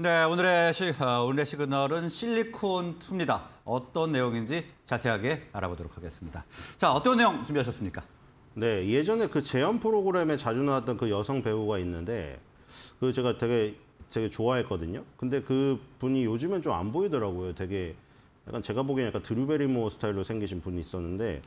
네, 오늘의, 시, 어, 오늘의 시그널은 실리콘2입니다. 어떤 내용인지 자세하게 알아보도록 하겠습니다. 자, 어떤 내용 준비하셨습니까? 네, 예전에 그 재연 프로그램에 자주 나왔던 그 여성 배우가 있는데 그 제가 되게 되게 좋아했거든요. 근데 그 분이 요즘엔 좀 안 보이더라고요. 되게 약간 제가 보기엔 약간 드루베리모 스타일로 생기신 분이 있었는데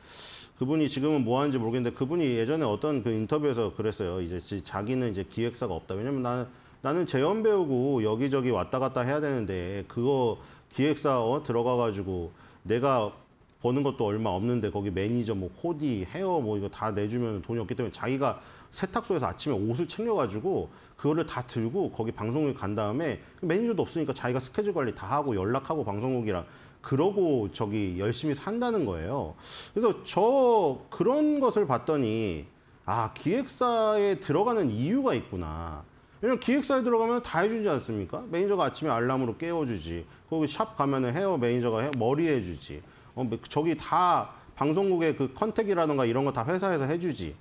그분이 지금은 뭐 하는지 모르겠는데 그분이 예전에 어떤 그 인터뷰에서 그랬어요. 이제 자기는 이제 기획사가 없다. 왜냐면 나는 나는 재연 배우고 여기저기 왔다 갔다 해야 되는데 그거 기획사 어, 들어가가지고 내가 버는 것도 얼마 없는데 거기 매니저 뭐 코디 헤어 뭐 이거 다 내주면 돈이 없기 때문에 자기가 세탁소에서 아침에 옷을 챙겨가지고 그거를 다 들고 거기 방송국 간 다음에 매니저도 없으니까 자기가 스케줄 관리 다 하고 연락하고 방송국이랑 그러고 저기 열심히 산다는 거예요. 그래서 저 그런 것을 봤더니 아 기획사에 들어가는 이유가 있구나. 왜냐면 기획사에 들어가면 다 해주지 않습니까? 매니저가 아침에 알람으로 깨워주지. 거기 샵 가면은 헤어 매니저가 헤어 머리 해주지. 어, 뭐 저기 다 방송국의 그 컨택이라든가 이런 거 다 회사에서 해주지.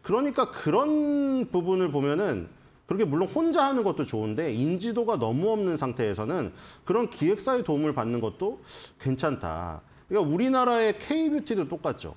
그러니까 그런 부분을 보면은 그렇게 물론 혼자 하는 것도 좋은데 인지도가 너무 없는 상태에서는 그런 기획사의 도움을 받는 것도 괜찮다. 그러니까 우리나라의 K뷰티도 똑같죠.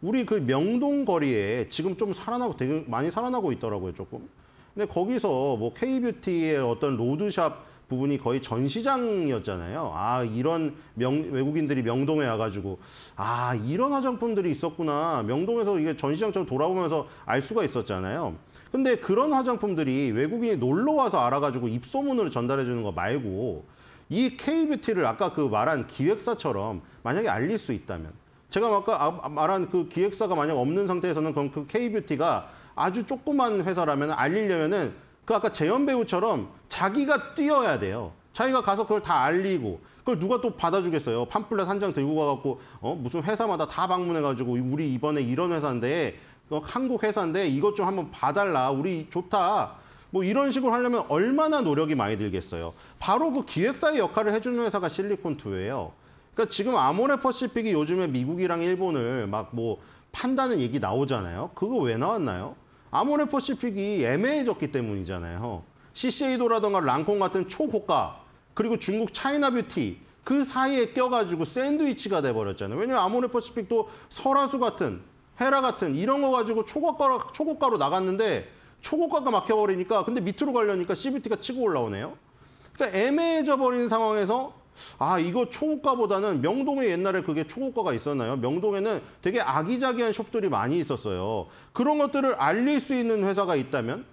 우리 그 명동 거리에 지금 좀 살아나고 되게 많이 살아나고 있더라고요, 조금. 근데 거기서 뭐 K뷰티의 어떤 로드샵 부분이 거의 전 시장이었잖아요. 아, 이런 명, 외국인들이 명동에 와가지고, 아, 이런 화장품들이 있었구나. 명동에서 이게 전 시장처럼 돌아보면서 알 수가 있었잖아요. 근데 그런 화장품들이 외국인이 놀러 와서 알아가지고 입소문으로 전달해 주는 거 말고, 이 K뷰티를 아까 그 말한 기획사처럼 만약에 알릴 수 있다면, 제가 아까 아, 말한 그 기획사가 만약 없는 상태에서는 그럼 그 K뷰티가 아주 조그만 회사라면 알리려면은 그 아까 재현 배우처럼 자기가 뛰어야 돼요. 자기가 가서 그걸 다 알리고 그걸 누가 또 받아주겠어요. 팜플렛 한 장 들고 가갖고 어 무슨 회사마다 다 방문해가지고 우리 이번에 이런 회사인데 어, 한국 회사인데 이것 좀 한번 봐달라. 우리 좋다. 뭐 이런 식으로 하려면 얼마나 노력이 많이 들겠어요. 바로 그 기획사의 역할을 해주는 회사가 실리콘투예요. 그러니까 지금 아모레퍼시픽이 요즘에 미국이랑 일본을 막 뭐 판다는 얘기 나오잖아요. 그거 왜 나왔나요? 아모레 퍼시픽이 애매해졌기 때문이잖아요. CCA도라던가 랑콩 같은 초고가 그리고 중국 차이나 뷰티 그 사이에 껴가지고 샌드위치가 돼버렸잖아요. 왜냐면 하 아모레 퍼시픽도 설화수 같은 헤라 같은 이런 거 가지고 초고가로, 초고가로 나갔는데 초고가가 막혀버리니까 근데 밑으로 가려니까 CBT가 치고 올라오네요. 그러니까 애매해져 버린 상황에서 아 이거 초고가보다는 명동에 옛날에 그게 초고가가 있었나요? 명동에는 되게 아기자기한 숍들이 많이 있었어요. 그런 것들을 알릴 수 있는 회사가 있다면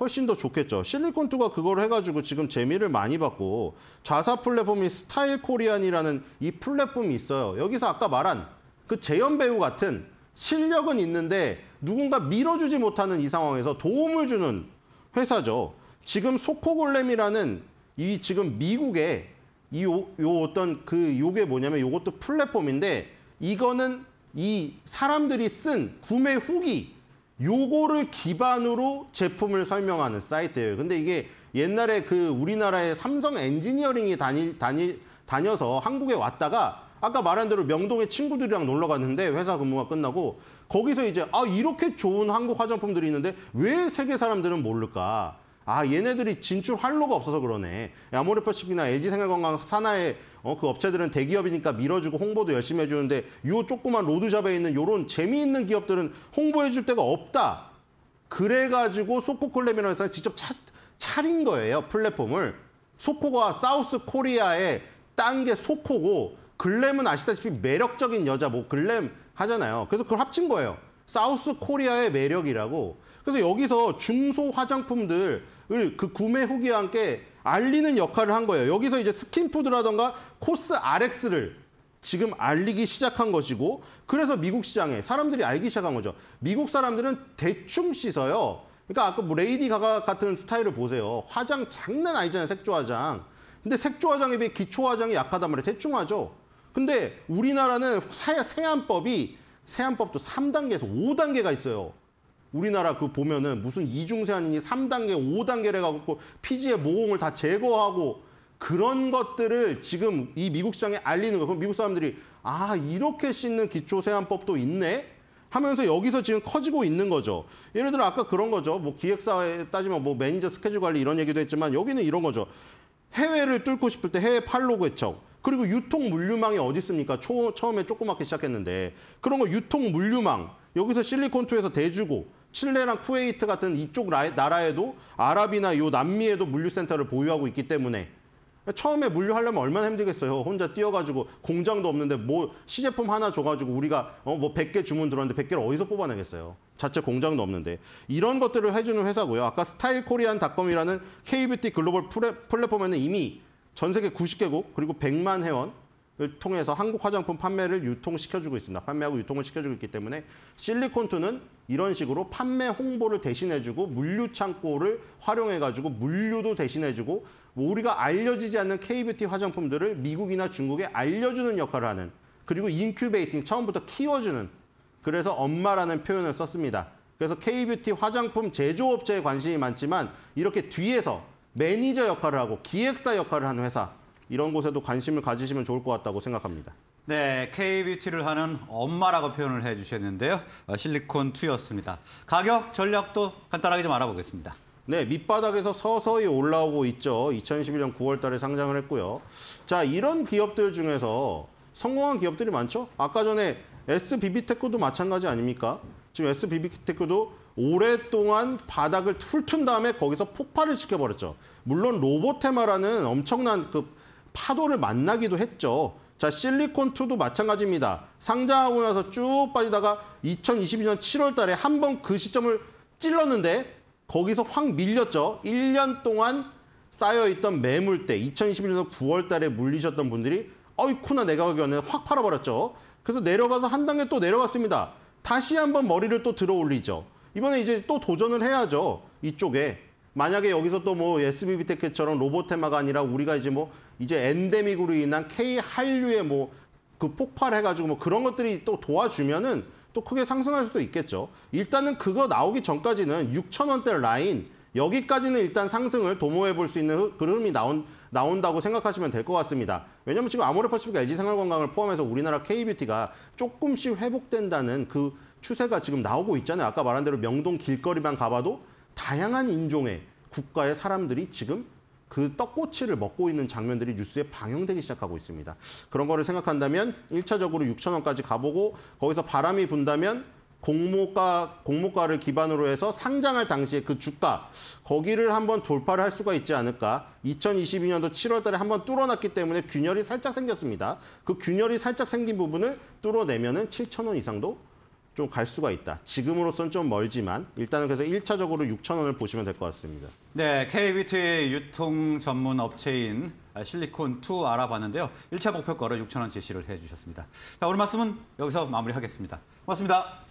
훨씬 더 좋겠죠. 실리콘투가 그걸 해가지고 지금 재미를 많이 받고 자사 플랫폼이 스타일 코리안이라는 이 플랫폼이 있어요. 여기서 아까 말한 그 재현 배우 같은 실력은 있는데 누군가 밀어주지 못하는 이 상황에서 도움을 주는 회사죠. 지금 소코골렘이라는 이 지금 미국의 이 요, 요 어떤 그 요게 뭐냐면 요것도 플랫폼인데 이거는 이 사람들이 쓴 구매 후기 요거를 기반으로 제품을 설명하는 사이트예요. 근데 이게 옛날에 그 우리나라의 삼성 엔지니어링이 다니, 다니, 다녀서 한국에 왔다가 아까 말한 대로 명동에 친구들이랑 놀러 갔는데 회사 근무가 끝나고 거기서 이제 아 이렇게 좋은 한국 화장품들이 있는데 왜 세계 사람들은 모를까 아 얘네들이 진출 활로가 없어서 그러네. 야모레퍼십이나 LG생활건강 산하의 어, 그 업체들은 대기업이니까 밀어주고 홍보도 열심히 해주는데 요 조그만 로드샵에 있는 요런 재미있는 기업들은 홍보해줄 데가 없다. 그래가지고 소코콜렘이라는 회사가 직접 차, 차린 거예요 플랫폼을. 소코가 사우스 코리아의 딴 게 소코고 글램은 아시다시피 매력적인 여자 뭐 글램 하잖아요. 그래서 그걸 합친 거예요. 사우스 코리아의 매력이라고. 그래서 여기서 중소 화장품들 그 구매 후기와 함께 알리는 역할을 한 거예요. 여기서 이제 스킨푸드라던가 코스 RX를 지금 알리기 시작한 것이고 그래서 미국 시장에 사람들이 알기 시작한 거죠. 미국 사람들은 대충 씻어요. 그러니까 아까 뭐 레이디 가가 같은 스타일을 보세요. 화장 장난 아니잖아요, 색조 화장. 근데 색조 화장에 비해 기초 화장이 약하단 말이에요. 대충 하죠. 근데 우리나라는 세안법이 세안법도 3단계에서 5단계가 있어요. 우리나라 그 보면은 무슨 이중세 안이니 3단계, 5단계를 해갖고 피지의 모공을 다 제거하고 그런 것들을 지금 이 미국 시장에 알리는 거. 예요 미국 사람들이 아 이렇게 씻는 기초 세안법도 있네. 하면서 여기서 지금 커지고 있는 거죠. 예를 들어 아까 그런 거죠. 뭐 기획사에 따지면 뭐 매니저 스케줄 관리 이런 얘기도 했지만 여기는 이런 거죠. 해외를 뚫고 싶을 때 해외 팔로그 개척. 그리고 유통 물류망이 어디 있습니까? 초, 처음에 조그맣게 시작했는데 그런 거 유통 물류망 여기서 실리콘 투에서 대주고 칠레랑 쿠웨이트 같은 이쪽 나라에도 아랍이나 요 남미에도 물류센터를 보유하고 있기 때문에 처음에 물류하려면 얼마나 힘들겠어요. 혼자 뛰어가지고 공장도 없는데 뭐 시제품 하나 줘가지고 우리가 어뭐 100개 주문 들었는데 100개를 어디서 뽑아내겠어요. 자체 공장도 없는데. 이런 것들을 해주는 회사고요. 아까 스타일코리안닷컴이라는 K뷰티 글로벌 플랫폼에는 이미 전 세계 90개국 그리고 100만 회원 통해서 한국 화장품 판매를 유통시켜주고 있습니다. 판매하고 유통을 시켜주고 있기 때문에 실리콘투는 이런 식으로 판매 홍보를 대신해주고 물류 창고를 활용해가지고 물류도 대신해주고 뭐 우리가 알려지지 않는 K뷰티 화장품들을 미국이나 중국에 알려주는 역할을 하는 그리고 인큐베이팅 처음부터 키워주는 그래서 엄마라는 표현을 썼습니다. 그래서 K뷰티 화장품 제조업체에 관심이 많지만 이렇게 뒤에서 매니저 역할을 하고 기획사 역할을 하는 회사 이런 곳에도 관심을 가지시면 좋을 것 같다고 생각합니다. 네, K뷰티를 하는 엄마라고 표현을 해주셨는데요. 어, 실리콘 투였습니다. 가격 전략도 간단하게 좀 알아보겠습니다. 네, 밑바닥에서 서서히 올라오고 있죠. 2011년 9월 달에 상장을 했고요. 자, 이런 기업들 중에서 성공한 기업들이 많죠. 아까 전에 SBB테크도 마찬가지 아닙니까? 지금 SBB테크도 오랫동안 바닥을 훑은 다음에 거기서 폭발을 시켜버렸죠. 물론 로보테마라는 엄청난 그 파도를 만나기도 했죠. 자, 실리콘2도 마찬가지입니다. 상장하고 나서 쭉 빠지다가 2022년 7월 달에 한 번 그 시점을 찔렀는데 거기서 확 밀렸죠. 1년 동안 쌓여있던 매물때 2021년 9월 달에 물리셨던 분들이 어이쿠나 내가 가기 전에 확 팔아버렸죠. 그래서 내려가서 한 단계 또 내려갔습니다. 다시 한번 머리를 또 들어 올리죠. 이번에 이제 또 도전을 해야죠. 이쪽에. 만약에 여기서 또 뭐 SBB테크처럼 로봇테마가 아니라 우리가 이제 뭐 이제 엔데믹으로 인한 K 한류의 뭐 그 폭발해가지고 뭐 그런 것들이 또 도와주면은 또 크게 상승할 수도 있겠죠. 일단은 그거 나오기 전까지는 6천 원대 라인 여기까지는 일단 상승을 도모해 볼 수 있는 그런 흐름이 나온, 나온다고 생각하시면 될 것 같습니다. 왜냐면 하 지금 아모레퍼시픽 LG생활건강을 포함해서 우리나라 K뷰티가 조금씩 회복된다는 그 추세가 지금 나오고 있잖아요. 아까 말한 대로 명동 길거리만 가봐도 다양한 인종의 국가의 사람들이 지금 그 떡꼬치를 먹고 있는 장면들이 뉴스에 방영되기 시작하고 있습니다. 그런 거를 생각한다면 1차적으로 6천 원까지 가보고 거기서 바람이 분다면 공모가 공모가를 기반으로 해서 상장할 당시에그 주가 거기를 한번 돌파를 할 수가 있지 않을까? 2022년도 7월 달에 한번 뚫어놨기 때문에 균열이 살짝 생겼습니다. 그 균열이 살짝 생긴 부분을 뚫어내면은 7천 원 이상도 좀갈 수가 있다. 지금으로선 좀 멀지만 일단은 그래서 1차적으로 6천 원을 보시면 될 것 같습니다. 네, KBT의 유통 전문 업체인 실리콘2 알아봤는데요. 1차 목표가로 6천 원 제시를 해주셨습니다. 자, 오늘 말씀은 여기서 마무리하겠습니다. 고맙습니다.